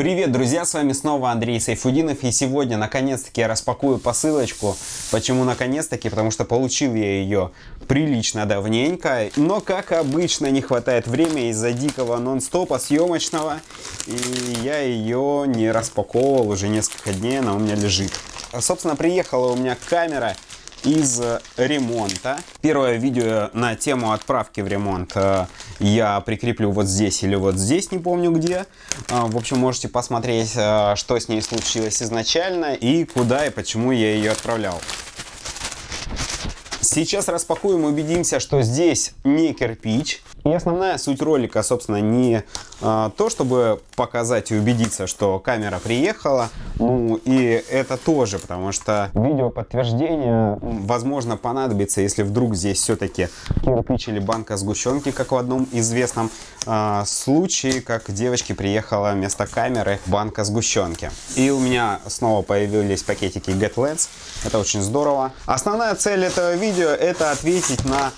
Привет, друзья, с вами снова Андрей Сайфудинов, и сегодня, наконец-таки, я распакую посылочку. Почему наконец-таки? Потому что получил я ее прилично давненько, но, как обычно, не хватает времени из-за дикого нон-стопа съемочного, и я ее не распаковывал уже несколько дней, она у меня лежит. Собственно, приехала у меня камера из ремонта. Первое видео на тему отправки в ремонт э, я прикреплю вот здесь или вот здесь, не помню где. Э, в общем, можете посмотреть, э, что с ней случилось изначально и куда и почему я ее отправлял. Сейчас распакуем и убедимся, что здесь не кирпич. И основная суть ролика, собственно, не а, то, чтобы показать и убедиться, что камера приехала. Ну и это тоже, потому что видео подтверждение, возможно, понадобится, если вдруг здесь все-таки кирпич или банка сгущенки, как в одном известном а, случай, как девочке приехала вместо камеры банка сгущенки. И у меня снова появились пакетики GetLens. Это очень здорово. Основная цель этого видео это ответить на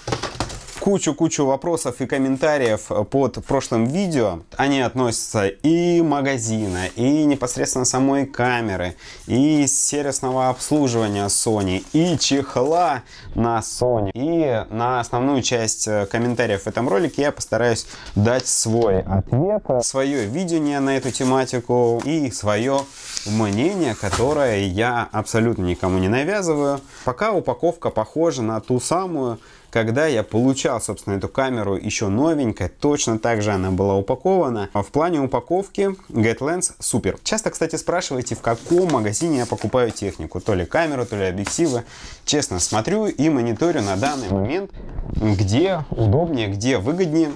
кучу-кучу вопросов и комментариев под прошлым видео. Они относятся и магазина, и непосредственно самой камеры, и сервисного обслуживания Sony, и чехла на Sony. И на основную часть э, комментариев в этом ролике я постараюсь дать свой ответ, э, свое видение на эту тематику и свое мнение, которое я абсолютно никому не навязываю. Пока упаковка похожа на ту самую, когда я получал, собственно, эту камеру еще новенькой, точно так же она была упакована. А в плане упаковки GetLens супер. Часто, кстати, спрашиваете, в каком магазине я покупаю технику, то ли камеру, то ли объективы. Честно, смотрю и мониторю на данный момент, где удобнее, где выгоднее.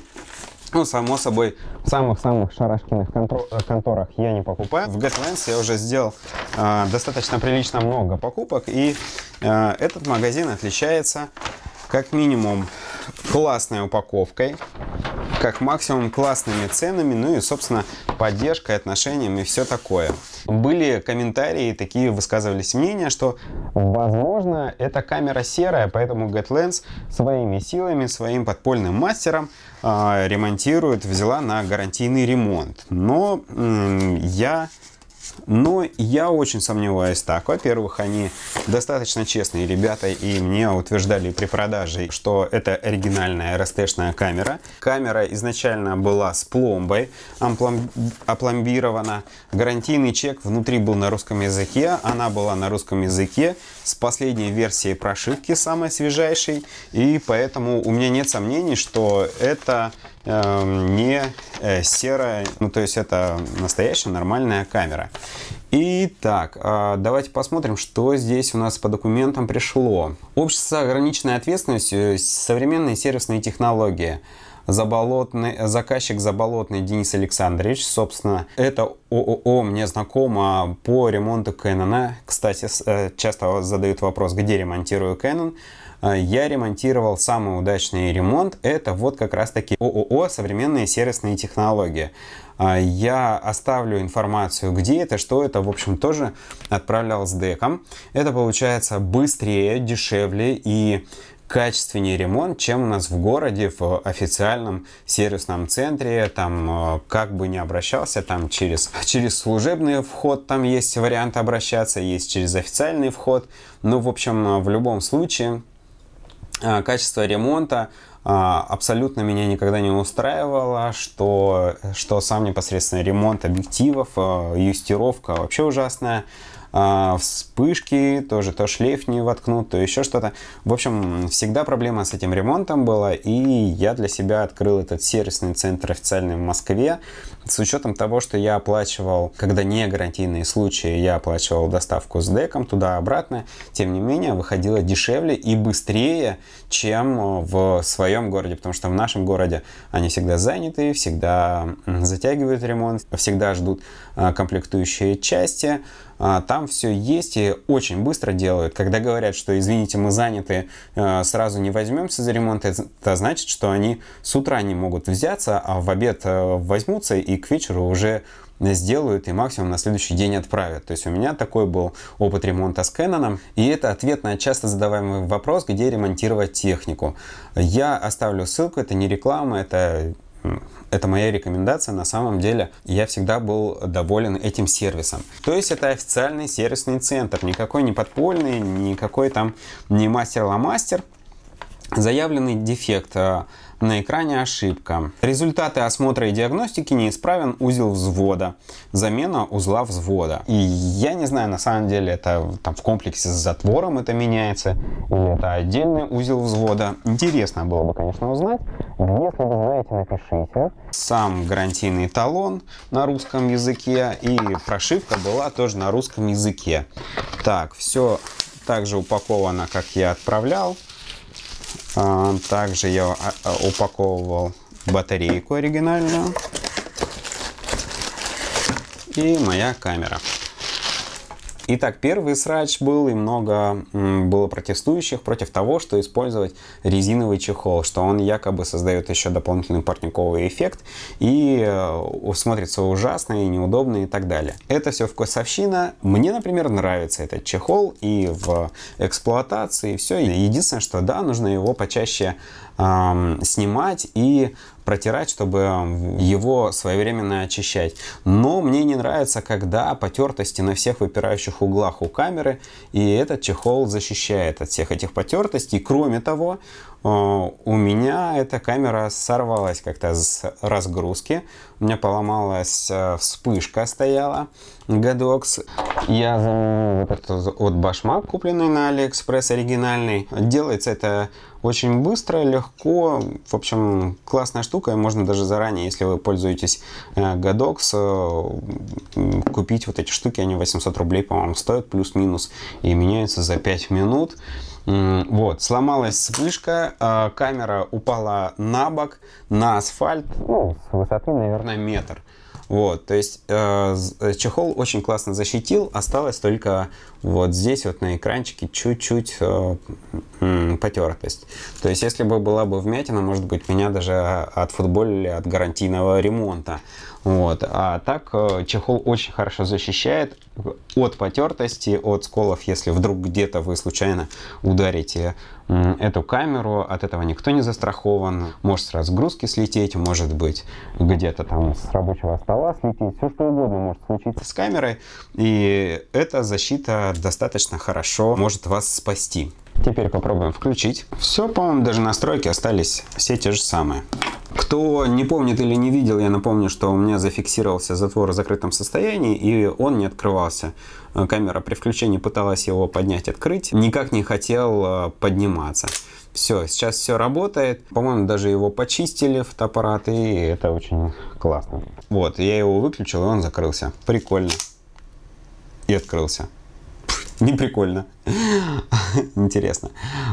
Ну, само собой, в самых-самых шарашкиных э, конторах я не покупаю. В GetLens я уже сделал э, достаточно прилично много покупок, и э, этот магазин отличается как минимум классной упаковкой, как максимум классными ценами, ну и, собственно, поддержкой, отношением и все такое. Были комментарии, такие высказывались мнения, что, возможно, эта камера серая, поэтому GetLens своими силами, своим подпольным мастером э, ремонтирует, взяла на гарантийный ремонт. Но э, я но я очень сомневаюсь так. Во-первых, они достаточно честные ребята, и мне утверждали при продаже, что это оригинальная растешная камера. Камера изначально была с пломбой, опломбирована. Гарантийный чек внутри был на русском языке, она была на русском языке с последней версией прошивки, самой свежайшей. И поэтому у меня нет сомнений, что это Эм, не э, серая, ну то есть это настоящая нормальная камера. Итак, э, давайте посмотрим, что здесь у нас по документам пришло. Общество с ограниченной ответственностью, э, современные сервисные технологии – Заболотный, э, заказчик Заболотный Денис Александрович. Собственно, это ООО мне знакомо по ремонту Кэнона. Кстати, э, часто задают вопрос, где ремонтирую Кэнон. Я ремонтировал самый удачный ремонт. Это вот как раз таки ООО «Современные сервисные технологии». Э, я оставлю информацию, где это, что это, в общем, тоже отправлял с деком. Это получается быстрее, дешевле и качественнее ремонт, чем у нас в городе, в официальном сервисном центре, там э, как бы не обращался, там через, через служебный вход там есть вариант обращаться, есть через официальный вход, ну, в общем, э, в любом случае, э, качество ремонта абсолютно меня никогда не устраивало, что, что сам непосредственно ремонт объективов, юстировка вообще ужасная. А, вспышки, тоже то шлейф не воткнут, то еще что-то. В общем, всегда проблема с этим ремонтом была, и я для себя открыл этот сервисный центр официальный в Москве. С учетом того, что я оплачивал, когда не гарантийные случаи, я оплачивал доставку с деком туда-обратно, тем не менее выходило дешевле и быстрее, чем э, в своем городе, потому что в нашем городе они всегда заняты, всегда затягивают ремонт, всегда ждут э, комплектующие части, а, там все есть и очень быстро делают. Когда говорят, что, извините, мы заняты, э, сразу не возьмемся за ремонт, это значит, что они с утра не могут взяться, а в обед э, возьмутся и к вечеру уже сделают и максимум на следующий день отправят. То есть у меня такой был опыт ремонта с Canon, и это ответ на часто задаваемый вопрос, где ремонтировать технику. Я оставлю ссылку, это не реклама, это это моя рекомендация. На самом деле я всегда был доволен этим сервисом. То есть это официальный сервисный центр. Никакой не подпольный, никакой там не мастер-ломастер. Заявленный дефект э, на экране ошибка. Результаты осмотра и диагностики неисправен узел взвода. Замена узла взвода. И я не знаю, на самом деле это там в комплексе с затвором это меняется. Или это отдельный узел взвода. Интересно было бы, конечно, узнать. Если вы знаете, напишите. Сам гарантийный талон на русском языке. И прошивка была тоже на русском языке. Так, все также упаковано, как я отправлял. А, также я а, а, упаковывал батарейку оригинальную и моя камера. Итак, первый срач был, и много было протестующих против того, что использовать резиновый чехол, что он якобы создает еще дополнительный парниковый эффект и э, смотрится ужасно и неудобно и так далее. Это все вкусовщина. Мне, например, нравится этот чехол и в эксплуатации, и все. Единственное, что да, нужно его почаще эм, снимать и протирать, чтобы его своевременно очищать. Но мне не нравится, когда потертости на всех выпирающих углах у камеры, и этот чехол защищает от всех этих потертостей. Кроме того, Э, у меня эта камера сорвалась как-то с разгрузки. У меня поломалась э, вспышка стояла Godox. Я заменил вот этот вот башмак, купленный на Алиэкспресс, оригинальный. Делается это очень быстро, легко. В общем, классная штука. И можно даже заранее, если вы пользуетесь Godox, э, купить вот эти штуки. Они 800 рублей, по-моему, стоят, плюс-минус. И меняются за 5 минут. Вот, сломалась вспышка, а, камера упала на бок, на асфальт, ну, с высоты, наверное, метр. Вот, то есть э, э, чехол очень классно защитил, осталось только вот здесь вот на экранчике чуть-чуть э, потертость. То есть если бы была бы вмятина, может быть, меня даже отфутболили от гарантийного ремонта. Вот, а так э, чехол очень хорошо защищает э, от потертости, от сколов, если вдруг где-то вы случайно ударите эту камеру, от этого никто не застрахован, может с разгрузки слететь, может быть где-то там с рабочего стола слететь, все что угодно может случиться с камерой, и эта защита достаточно хорошо может вас спасти. Теперь попробуем включить. Все, по-моему, даже настройки остались все те же самые. Кто не помнит или не видел, я напомню, что у меня зафиксировался затвор в закрытом состоянии, и он не открывался. Камера при включении пыталась его поднять, открыть, никак не хотел э, подниматься. Все, сейчас все работает. По-моему, даже его почистили, фотоаппарат, и это очень классно. Вот, я его выключил, и он закрылся. Прикольно. И открылся не прикольно. Интересно.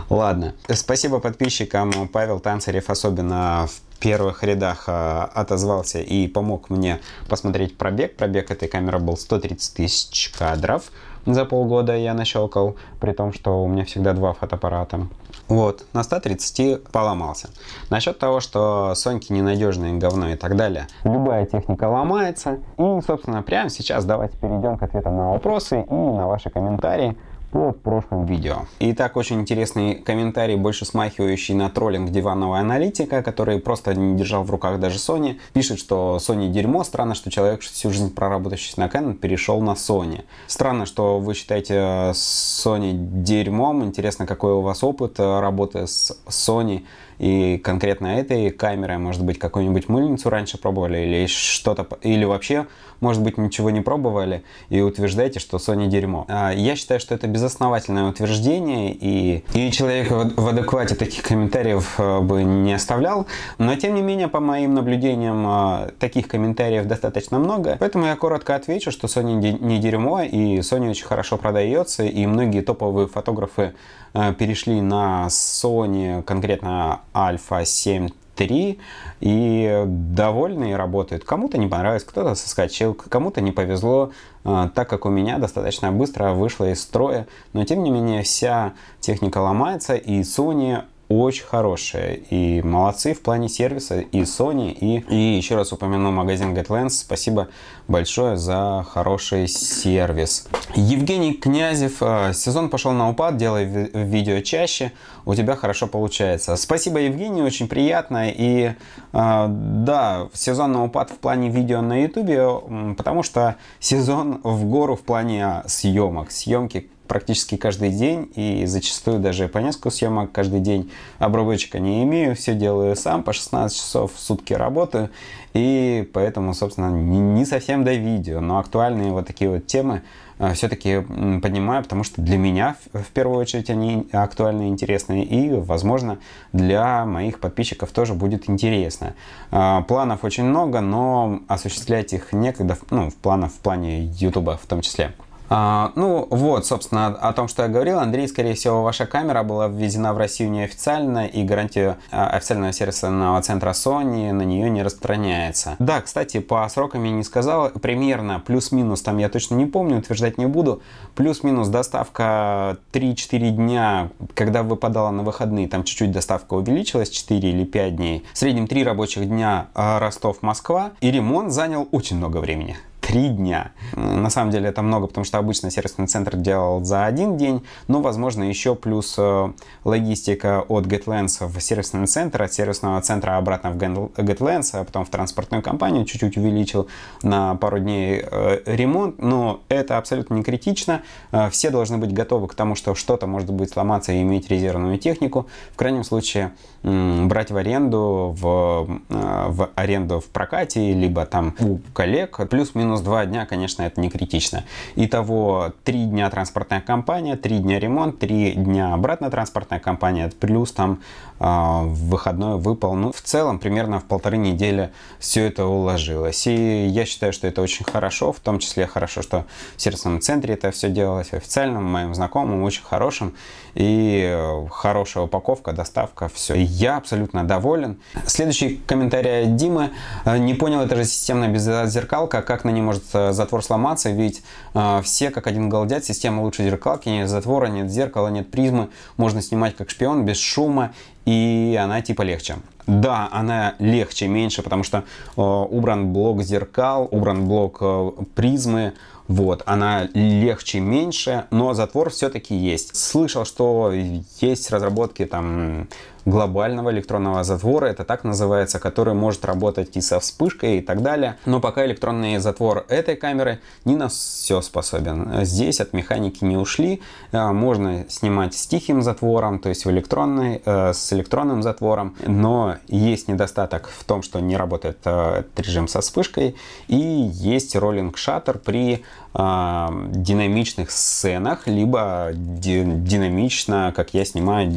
Ладно. Спасибо подписчикам. Павел Танцарев особенно в первых рядах а, отозвался и помог мне посмотреть пробег. Пробег этой камеры был 130 тысяч кадров за полгода я нащелкал, при том, что у меня всегда два фотоаппарата. Вот, на 130 поломался. Насчет того, что Соньки ненадежные говно и так далее. Любая техника ломается. И, собственно, прямо сейчас давайте перейдем к ответам на вопросы и на ваши комментарии по в видео. Итак, очень интересный комментарий, больше смахивающий на троллинг диванного аналитика, который просто не держал в руках даже Sony. Пишет, что Sony дерьмо, странно, что человек, всю жизнь проработающий на Canon, перешел на Sony. Странно, что вы считаете э, Sony дерьмом, интересно, какой у вас опыт э, работы с Sony и конкретно этой камерой, может быть, какую-нибудь мыльницу раньше пробовали или что-то, или вообще, может быть, ничего не пробовали и утверждаете, что Sony дерьмо. А, я считаю, что это безосновательное утверждение, и, и человек в адеквате таких комментариев э, бы не оставлял. Но, тем не менее, по моим наблюдениям, э, таких комментариев достаточно много. Поэтому я коротко отвечу, что Sony не дерьмо, и Sony очень хорошо продается, и многие топовые фотографы э, перешли на Sony, конкретно Альфа 7 3 и довольные работают. Кому-то не понравилось, кто-то соскочил, кому-то не повезло, э, так как у меня достаточно быстро вышло из строя. Но тем не менее вся техника ломается и Sony очень хорошие. И молодцы в плане сервиса и Sony, и, и еще раз упомяну магазин GetLens. Спасибо большое за хороший сервис. Евгений Князев. Э, сезон пошел на упад, делай видео чаще. У тебя хорошо получается. Спасибо, Евгений, очень приятно. И э, да, сезон на упад в плане видео на YouTube, потому что сезон в гору в плане а, съемок. Съемки практически каждый день и зачастую даже по несколько съемок каждый день. Обработчика не имею, все делаю сам, по 16 часов в сутки работаю, и поэтому, собственно, не совсем до видео, но актуальные вот такие вот темы э, все-таки поднимаю, потому что для меня в первую очередь они актуальны и интересны, и, возможно, для моих подписчиков тоже будет интересно. Э, планов очень много, но осуществлять их некогда, ну, в планах в плане YouTube в том числе. А, ну вот, собственно, о, том, что я говорил. Андрей, скорее всего, ваша камера была введена в Россию неофициально, и гарантия а, официального сервисного центра Sony на нее не распространяется. Да, кстати, по срокам я не сказал, примерно плюс-минус, там я точно не помню, утверждать не буду, плюс-минус доставка 3-4 дня, когда выпадала на выходные, там чуть-чуть доставка увеличилась, 4 или 5 дней. В среднем 3 рабочих дня а, Ростов-Москва, и ремонт занял очень много времени три дня. На самом деле это много, потому что обычно сервисный центр делал за один день, но, возможно, еще плюс э, логистика от GetLens в сервисный центр, от сервисного центра обратно в GetLens, а потом в транспортную компанию, чуть-чуть увеличил на пару дней э, ремонт, но это абсолютно не критично. Э, все должны быть готовы к тому, что что-то может быть сломаться и иметь резервную технику. В крайнем случае брать в аренду, в, в аренду в прокате, либо там у коллег, плюс-минус минус 2 дня, конечно, это не критично. Итого 3 дня транспортная компания, 3 дня ремонт, 3 дня обратно транспортная компания, плюс там а, в выходной выпал. Ну, в целом, примерно в полторы недели все это уложилось. И я считаю, что это очень хорошо, в том числе хорошо, что в сервисном центре это все делалось официально моим знакомым, очень хорошим. И э, хорошая упаковка, доставка, все. Я абсолютно доволен. Следующий комментарий от Димы. Не понял, это же системная беззеркалка, как на него может э, затвор сломаться, ведь э, все как один голдят, система лучше зеркалки, нет затвора, нет зеркала, нет призмы, можно снимать как шпион без шума, и она типа легче. Да, она легче, меньше, потому что э, убран блок зеркал, убран блок э, призмы, вот, она легче, меньше, но затвор все-таки есть. Слышал, что есть разработки там глобального электронного затвора, это так называется, который может работать и со вспышкой и так далее. Но пока электронный затвор этой камеры не на все способен. Здесь от механики не ушли, а, можно снимать с тихим затвором, то есть в электронной, э, с электронным затвором, но есть недостаток в том, что не работает э, этот режим со вспышкой, и есть роллинг шаттер при а, динамичных сценах, либо ди динамично, как я снимаю,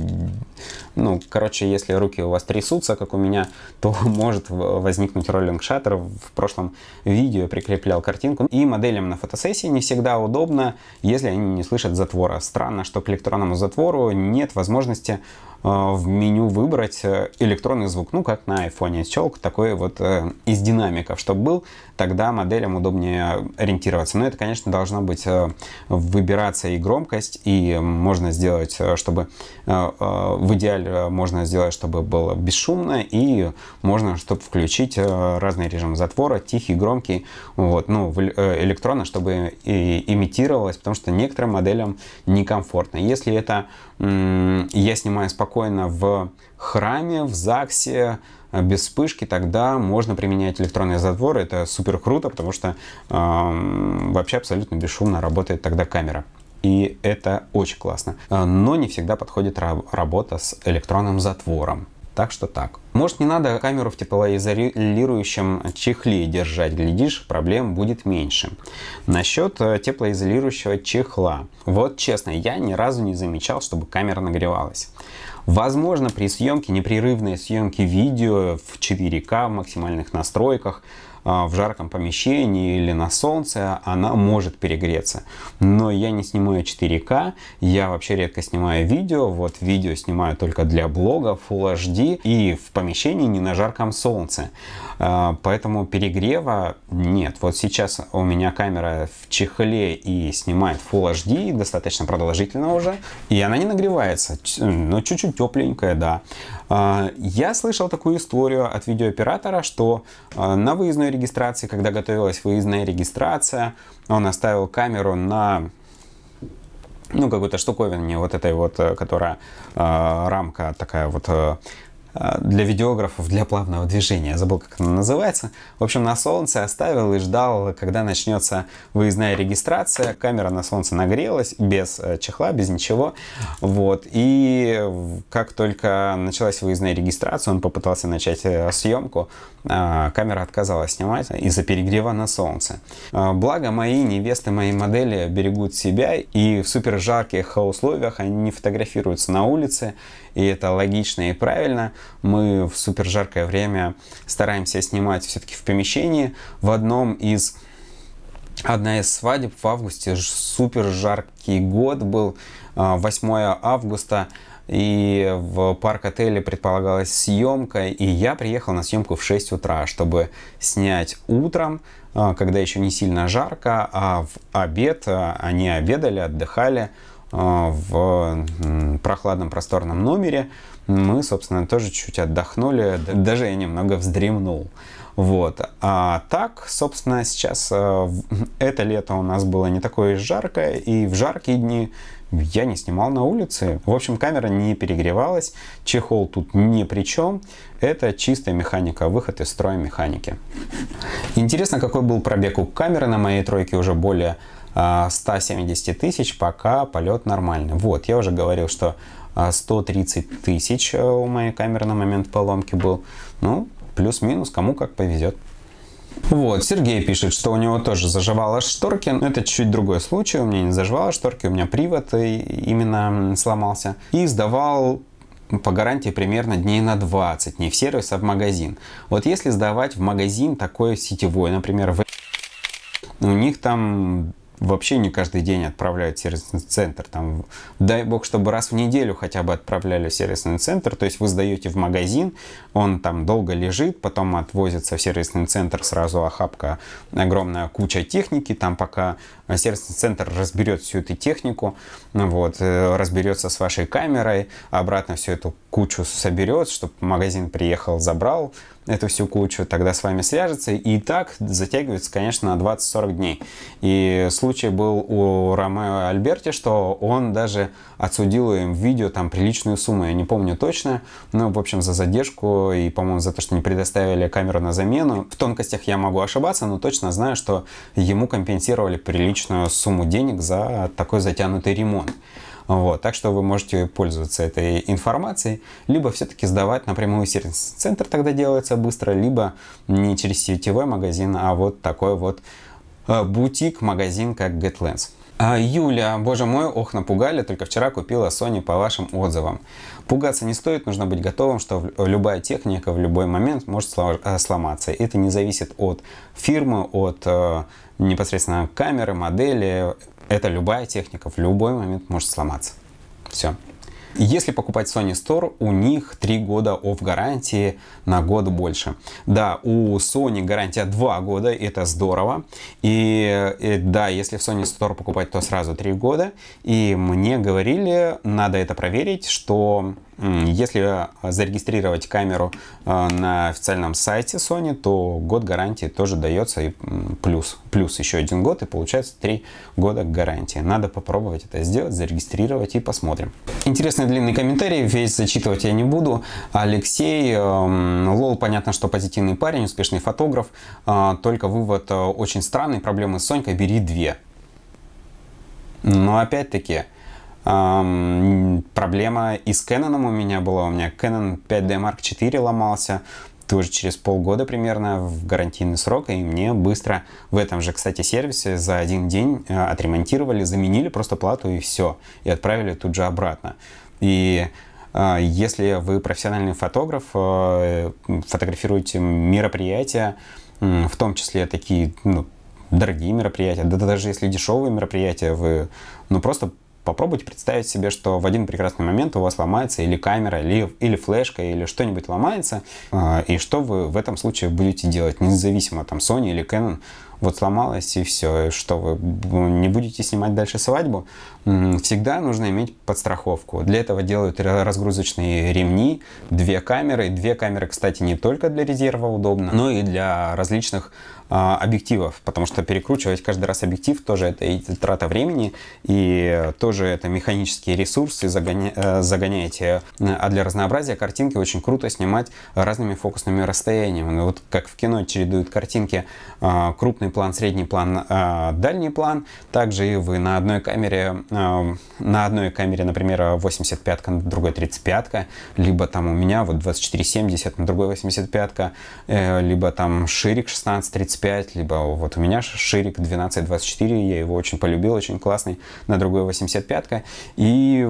ну, короче, если руки у вас трясутся, как у меня, то может возникнуть роллинг шаттер. В прошлом видео прикреплял картинку. И моделям на фотосессии не всегда удобно, если они не слышат затвора. Странно, что к электронному затвору нет возможности Э, в меню выбрать э, электронный звук, ну как на iPhone щелк, такой вот э, из динамиков, чтобы был, тогда моделям удобнее ориентироваться. Но это, конечно, должна быть выбираться и громкость, и можно сделать, чтобы в идеале можно сделать, чтобы было бесшумно, и можно, чтобы включить разный режим затвора, тихий, громкий, вот, ну, электронно, чтобы и имитировалось, потому что некоторым моделям некомфортно. Если это я снимаю спокойно в храме, в ЗАГСе, э, без вспышки, тогда можно применять электронные затворы. Это супер круто, потому что э, вообще абсолютно бесшумно работает тогда камера. И это очень классно. Э, но не всегда подходит работа с электронным затвором. Так что так. Может не надо камеру в теплоизолирующем чехле держать, глядишь, проблем будет меньше. Насчет э, теплоизолирующего чехла. Вот честно, я ни разу не замечал, чтобы камера нагревалась. Возможно, при съемке, непрерывной съемке видео в 4К в максимальных настройках – а, в жарком помещении или на солнце, она может перегреться. Но я не снимаю 4К, я вообще редко снимаю видео, вот видео снимаю только для блога Full HD и в помещении не на жарком солнце. А, поэтому перегрева нет. Вот сейчас у меня камера в чехле и снимает Full HD, достаточно продолжительно уже, и она не нагревается, но чуть-чуть тепленькая, да. А, я слышал такую историю от видеооператора, что на выездной регистрации, когда готовилась выездная регистрация, он оставил камеру на ну, какой-то штуковине вот этой вот, э, которая э, рамка такая вот э, Э, для видеографов для плавного движения. Я забыл, как она называется. В общем, на солнце оставил и ждал, когда начнется выездная регистрация. Камера на солнце нагрелась без э, чехла, без ничего. Вот. И как только началась выездная регистрация, он попытался начать э, съемку. Камера отказалась снимать из-за перегрева на солнце. Благо, мои невесты, мои модели берегут себя и в супер жарких условиях они не фотографируются на улице и это логично и правильно. Мы в супер жаркое время стараемся снимать все-таки в помещении. В одном из одна из свадеб в августе, супер жаркий год был, 8 а, августа, и в парк-отеле предполагалась съемка, и я приехал на съемку в 6 утра, чтобы снять утром, а, когда еще не сильно жарко, а в обед а, они обедали, отдыхали, а, в прохладном просторном номере. Мы, собственно, тоже чуть отдохнули, даже я немного вздремнул. Вот. А так, собственно, сейчас э, это лето у нас было не такое жаркое, и в жаркие дни я не снимал на улице. В общем, камера не перегревалась, чехол тут ни при чем. Это чистая механика, выход из строя механики. Интересно, какой был пробег у камеры на моей тройке уже более 170 а, тысяч, пока полет нормальный. Вот, я уже говорил, что 130 а, тысяч э, у моей камеры на момент поломки был. Ну, плюс-минус, кому как повезет. Вот, Сергей пишет, что у него тоже заживало шторки, но это чуть другой случай, у меня не заживало шторки, у меня привод э, именно сломался. И сдавал по гарантии примерно дней на 20, не в сервис, а в магазин. Вот если сдавать в магазин такой сетевой, например, в... у них там вообще не каждый день отправляют в сервисный центр. Там, дай бог, чтобы раз в неделю хотя бы отправляли в сервисный центр. То есть вы сдаете в магазин, он там долго лежит, потом отвозится в сервисный центр сразу охапка, огромная куча техники. Там пока сервисный центр разберет всю эту технику, вот, э, разберется с вашей камерой, обратно всю эту кучу соберет, чтобы магазин приехал, забрал, эту всю кучу, тогда с вами свяжется. И так затягивается, конечно, на 20-40 дней. И случай был у Ромео Альберти, что он даже отсудил им в видео там приличную сумму, я не помню точно, но, в общем, за задержку и, по-моему, за то, что не предоставили камеру на замену. В тонкостях я могу ошибаться, но точно знаю, что ему компенсировали приличную сумму денег за такой затянутый ремонт. Вот, так что вы можете пользоваться этой информацией, либо все-таки сдавать напрямую сервис-центр тогда делается быстро, либо не через сетевой магазин, а вот такой вот э, бутик-магазин, как GetLens. А, Юля, боже мой, ох, напугали, только вчера купила Sony по вашим отзывам. Пугаться не стоит, нужно быть готовым, что любая техника в любой момент может э, сломаться. Это не зависит от фирмы, от э, непосредственно камеры, модели это любая техника, в любой момент может сломаться. Все. Если покупать Sony Store, у них 3 года оф гарантии на год больше. Да, у Sony гарантия 2 года, это здорово. И, и да, если в Sony Store покупать, то сразу 3 года. И мне говорили, надо это проверить, что если а, зарегистрировать камеру а, на официальном сайте Sony, то год гарантии тоже дается и плюс, плюс еще один год, и получается три года гарантии. Надо попробовать это сделать, зарегистрировать и посмотрим. Интересный длинный комментарий, весь зачитывать я не буду. Алексей, эм, лол, понятно, что позитивный парень, успешный фотограф, а, только вывод э, очень странный, проблемы с Сонькой, бери две. Но опять-таки, проблема и с Canon у меня была. У меня Canon 5D Mark IV ломался тоже через полгода примерно в гарантийный срок, и мне быстро в этом же, кстати, сервисе за один день э, отремонтировали, заменили просто плату и все, и отправили тут же обратно. И э, если вы профессиональный фотограф, э, фотографируете мероприятия, в том числе такие ну, дорогие мероприятия, да даже если дешевые мероприятия, вы ну, просто Попробуйте представить себе, что в один прекрасный момент у вас ломается или камера, или, или флешка, или что-нибудь ломается, а, и что вы в этом случае будете делать, независимо там Sony или Canon, вот сломалось и все, что вы не будете снимать дальше свадьбу, всегда нужно иметь подстраховку. Для этого делают разгрузочные ремни, две камеры. Две камеры, кстати, не только для резерва удобно, но и для различных а, объективов, потому что перекручивать каждый раз объектив тоже это и трата времени, и тоже это механические ресурсы загоня... Э, загоняете. Э, а для разнообразия картинки очень круто снимать разными фокусными расстояниями. Ну вот как в кино чередуют картинки а, крупный план, средний план, а, дальний план, также и вы на одной камере, на одной камере, например, 85-ка, на другой 35-ка, либо там у меня вот 24-70, на другой 85-ка, э, либо там ширик 16-35, 35, либо вот у меня ширик 12-24, я его очень полюбил, очень классный, на другой 85-ка. И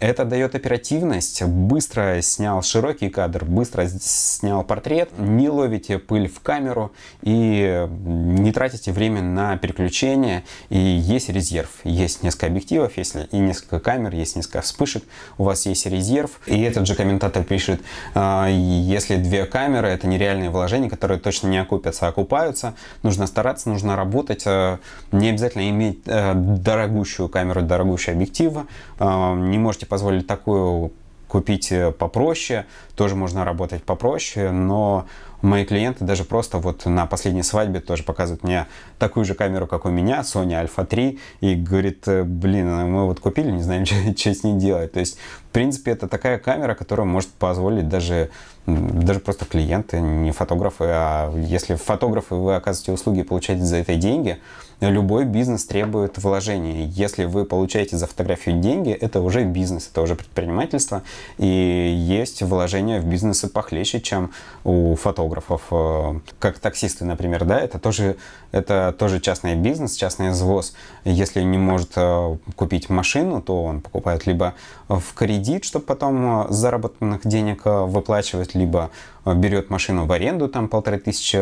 это дает оперативность, быстро снял широкий кадр, быстро снял портрет, не ловите пыль в камеру и не тратите время на переключение. И есть резерв, есть несколько объективов, есть и несколько камер, есть несколько вспышек, у вас есть резерв. И этот же комментатор пишет, «А, если две камеры, это нереальные вложения, которые точно не окупятся, окупают развиваются, нужно стараться, нужно работать. Э, не обязательно иметь э, дорогущую камеру, дорогущие объективы. Э, не можете позволить такую купить попроще, тоже можно работать попроще, но Мои клиенты даже просто вот на последней свадьбе тоже показывают мне такую же камеру, как у меня, Sony Alpha 3, и говорит, «Э, блин, а мы вот купили, не знаем, что, что с ней делать. То есть, в принципе, это такая камера, которая может позволить даже даже просто клиенты, не фотографы, а если фотографы вы оказываете услуги и получаете за это деньги, любой бизнес требует вложений. Если вы получаете за фотографию деньги, это уже бизнес, это уже предпринимательство, и есть вложения в бизнесы похлеще, чем у фотографов фотографов, э, как таксисты, например, да, это тоже, это тоже частный бизнес, частный извоз. Если не может э, купить машину, то он покупает либо в кредит, чтобы потом э, заработанных денег выплачивать, либо берет машину в аренду, там полторы тысячи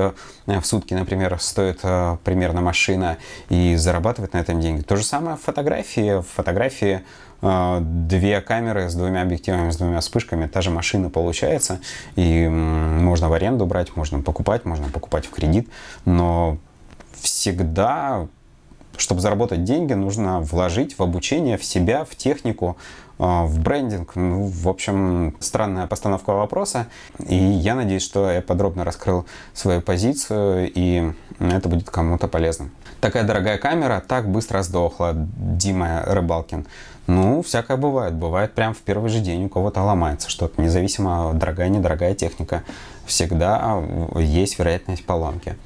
в сутки, например, стоит примерно машина, и зарабатывает на этом деньги. То же самое в фотографии. В фотографии а, две камеры с двумя объективами, с двумя вспышками, та же машина получается, и можно в аренду брать, можно покупать, можно покупать в кредит, но всегда чтобы заработать деньги, нужно вложить в обучение, в себя, в технику, а, в брендинг. Ну, в общем, странная постановка вопроса. И я надеюсь, что я подробно раскрыл свою позицию, и это будет кому-то полезно. Такая дорогая камера так быстро сдохла, Дима Рыбалкин. Ну, всякое бывает. Бывает прям в первый же день у кого-то ломается что-то. Независимо, дорогая, недорогая техника. Всегда а, есть вероятность поломки.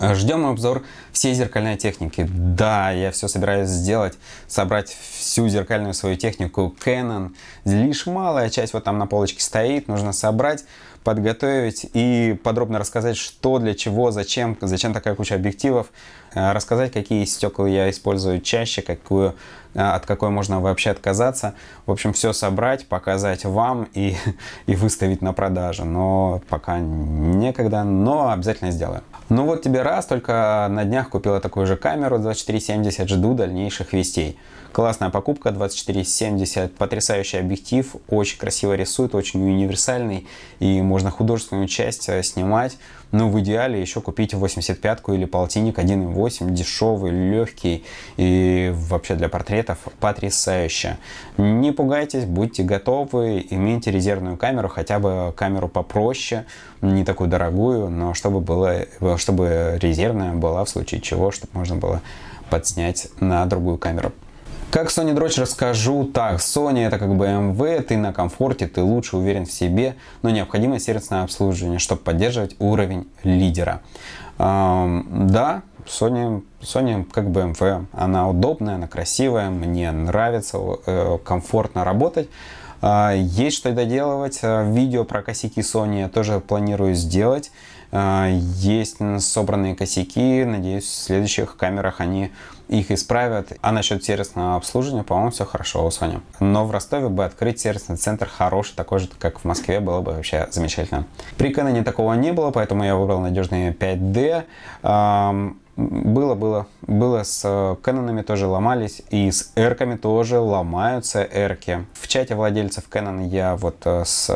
Ждем обзор всей зеркальной техники. Да, я все собираюсь сделать, собрать всю зеркальную свою технику Canon. Лишь малая часть вот там на полочке стоит, нужно собрать, подготовить и подробно рассказать, что для чего, зачем, зачем такая куча объективов, э, рассказать, какие стекла я использую чаще, какую, э, от какой можно вообще отказаться. В общем, все собрать, показать вам и, и выставить на продажу. Но пока некогда, но обязательно сделаю. Ну вот тебе раз, только на днях купила такую же камеру 2470, жду дальнейших вестей. Классная покупка, 24-70 потрясающий объектив, очень красиво рисует, очень универсальный, и можно художественную часть э, снимать. но ну, в идеале еще купить 85-ку или полтинник 1.8, дешевый, легкий и вообще для портретов потрясающе. Не пугайтесь, будьте готовы, имейте резервную камеру, хотя бы камеру попроще, не такую дорогую, но чтобы, было, чтобы резервная была в случае чего, чтобы можно было подснять на другую камеру. Как Sony дрочь расскажу так. Sony это как BMW, ты на комфорте, ты лучше уверен в себе, но необходимо сервисное обслуживание, чтобы поддерживать уровень лидера. Эм, да, Sony, Sony как BMW, она удобная, она красивая, мне нравится, э, комфортно работать. А, есть что доделывать. Э, видео про косяки Sony я тоже планирую сделать. А, есть собранные косяки, надеюсь, в следующих камерах они их исправят. А насчет сервисного обслуживания, по-моему, все хорошо у Sony. Но в Ростове бы открыть сервисный центр хороший, такой же, как в Москве, было бы вообще замечательно. При Canon такого не было, поэтому я выбрал надежные 5D. Было, было, было с Canon тоже ломались, и с Эрками тоже ломаются Эрки. В чате владельцев Canon я вот э, с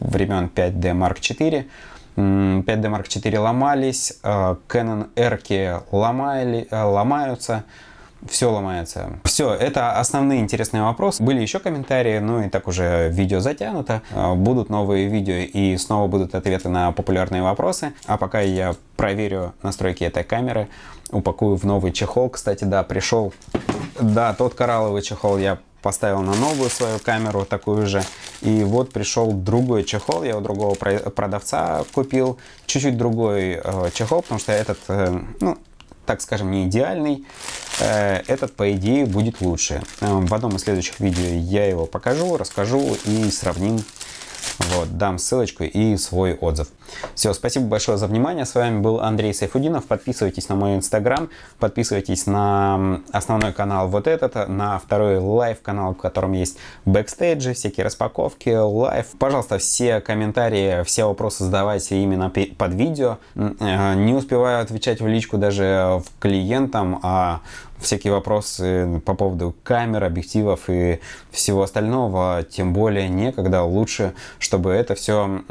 времен 5D Mark IV 5D Mark IV ломались, э, Canon R ломали, э, ломаются, все ломается. Все, это основные интересные вопросы. Были еще комментарии, ну и так уже видео затянуто. Э, будут новые видео и снова будут ответы на популярные вопросы. А пока я проверю настройки этой камеры, упакую в новый чехол. Кстати, да, пришел, да, тот коралловый чехол я поставил на новую свою камеру такую же. И вот пришел другой чехол, я у другого продавца купил чуть-чуть другой э, чехол, потому что этот, э, ну, так скажем, не идеальный. Э, этот, по идее, будет лучше. Э, в одном из следующих видео я его покажу, расскажу и сравним вот, дам ссылочку и свой отзыв. Все, спасибо большое за внимание. С вами был Андрей Сайфудинов. Подписывайтесь на мой инстаграм, подписывайтесь на основной канал вот этот, на второй лайв-канал, в котором есть бэкстейджи, всякие распаковки, лайв. Пожалуйста, все комментарии, все вопросы задавайте именно под видео. Э, не успеваю отвечать в личку даже э, клиентам, а всякие вопросы по поводу камер, объективов и всего остального, тем более некогда. Лучше, чтобы это все,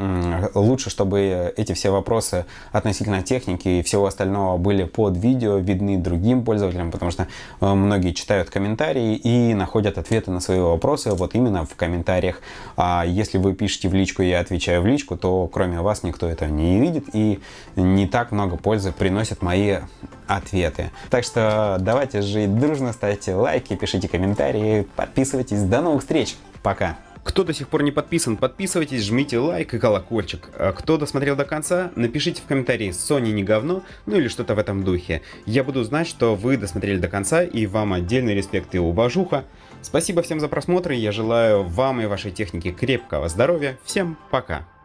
лучше, чтобы эти все вопросы относительно техники и всего остального были под видео, видны другим пользователям, потому что э, многие читают комментарии и находят ответы на свои вопросы вот именно в комментариях. А если вы пишете в личку, я отвечаю в личку, то кроме вас никто это не видит и не так много пользы приносят мои ответы. Так что давайте Давайте жить дружно, ставьте лайки, пишите комментарии, подписывайтесь. До новых встреч. Пока. Кто до сих пор не подписан, подписывайтесь, жмите лайк и колокольчик. А кто досмотрел до конца, напишите в комментарии «Sony не говно», ну или что-то в этом духе. Я буду знать, что вы досмотрели до конца, и вам отдельный респект и уважуха. Спасибо всем за просмотр, и я желаю вам и вашей технике крепкого здоровья. Всем пока!